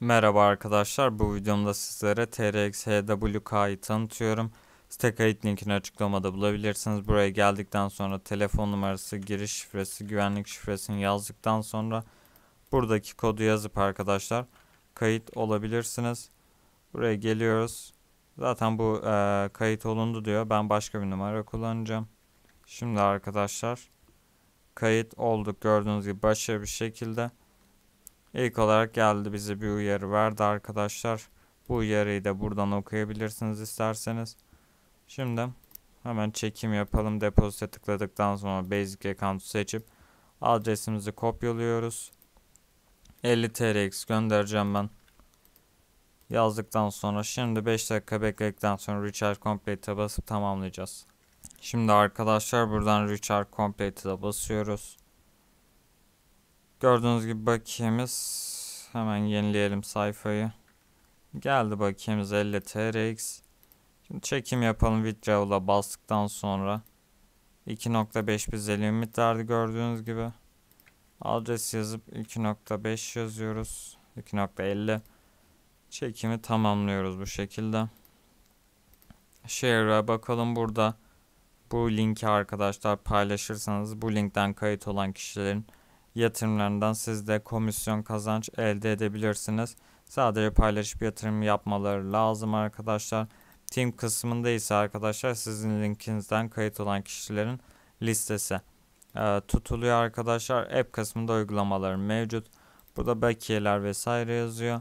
Merhaba arkadaşlar, bu videomda sizlere TRX tanıtıyorum. Site kayıt linkini açıklamada bulabilirsiniz. Buraya geldikten sonra telefon numarası, giriş şifresi, güvenlik şifresini yazdıktan sonra buradaki kodu yazıp arkadaşlar kayıt olabilirsiniz. Buraya geliyoruz. Zaten bu e, kayıt olundu diyor. Ben başka bir numara kullanacağım. Şimdi arkadaşlar kayıt olduk gördüğünüz gibi başarılı bir şekilde. İlk olarak geldi bize bir uyarı verdi arkadaşlar. Bu uyarıyı da buradan okuyabilirsiniz isterseniz. Şimdi hemen çekim yapalım. Depozite tıkladıktan sonra Basic account seçip adresimizi kopyalıyoruz. 50 TRX göndereceğim ben. Yazdıktan sonra şimdi 5 dakika bekledikten sonra Richard Complete'e basıp tamamlayacağız. Şimdi arkadaşlar buradan Richard Complete'e basıyoruz. Gördüğünüz gibi bakiyemiz hemen yenileyelim sayfayı. Geldi bakiyemiz 50 TRX. Şimdi çekim yapalım withdraw'la bastıktan sonra. 2.5 bize limit verdi gördüğünüz gibi. Adres yazıp 2.5 yazıyoruz. 2.50 çekimi tamamlıyoruz bu şekilde. Share'a bakalım burada. Bu linki arkadaşlar paylaşırsanız bu linkten kayıt olan kişilerin yatırımlarından siz de komisyon kazanç elde edebilirsiniz. Sadece paylaşıp yatırım yapmaları lazım arkadaşlar. Team kısmında ise arkadaşlar sizin linkinizden kayıt olan kişilerin listesi e, tutuluyor arkadaşlar. App kısmında uygulamalar mevcut. Burada bakiyeler vesaire yazıyor.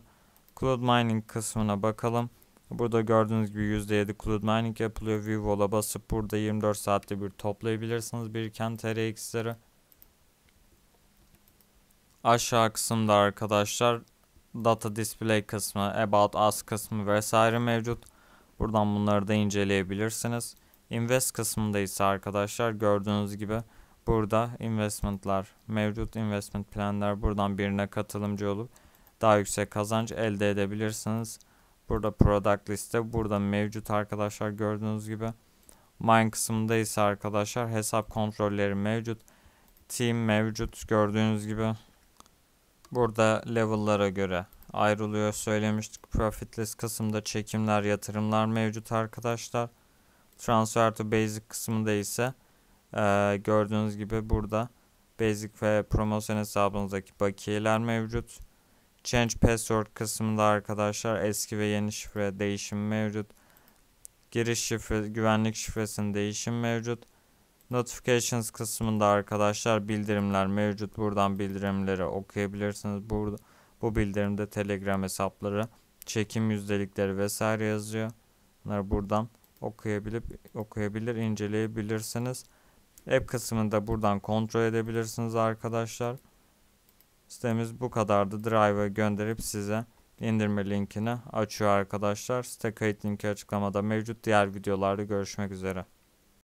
Cloud Mining kısmına bakalım. Burada gördüğünüz gibi %7 Cloud Mining yapılıyor. Vivo'la basıp burada 24 saatte bir toplayabilirsiniz biriken TRX'leri. Aşağı kısımda arkadaşlar data display kısmı, about us kısmı vesaire mevcut. Buradan bunları da inceleyebilirsiniz. Invest kısmında ise arkadaşlar gördüğünüz gibi burada investmentlar mevcut investment planlar buradan birine katılımcı olup daha yüksek kazanç elde edebilirsiniz. Burada product liste burada mevcut arkadaşlar gördüğünüz gibi. Mine kısmında ise arkadaşlar hesap kontrolleri mevcut. Team mevcut gördüğünüz gibi Burada level'lara göre ayrılıyor söylemiştik. Profitless kısımda çekimler, yatırımlar mevcut arkadaşlar. Transfer to Basic kısmında ise e, gördüğünüz gibi burada Basic ve promosyon hesabınızdaki bakiyeler mevcut. Change Password kısmında arkadaşlar eski ve yeni şifre değişim mevcut. Giriş şifre, güvenlik şifresinin değişim mevcut. Notifications kısmında arkadaşlar bildirimler mevcut. Buradan bildirimleri okuyabilirsiniz. Burada bu bildirimde Telegram hesapları, çekim yüzdelikleri vesaire yazıyor. Bunları buradan okuyabilip okuyabilir, inceleyebilirsiniz. App kısmında buradan kontrol edebilirsiniz arkadaşlar. Sitemiz bu kadardı. Drive'ı gönderip size indirme linkini açıyor arkadaşlar. Site kayıt linki açıklamada mevcut. Diğer videolarda görüşmek üzere.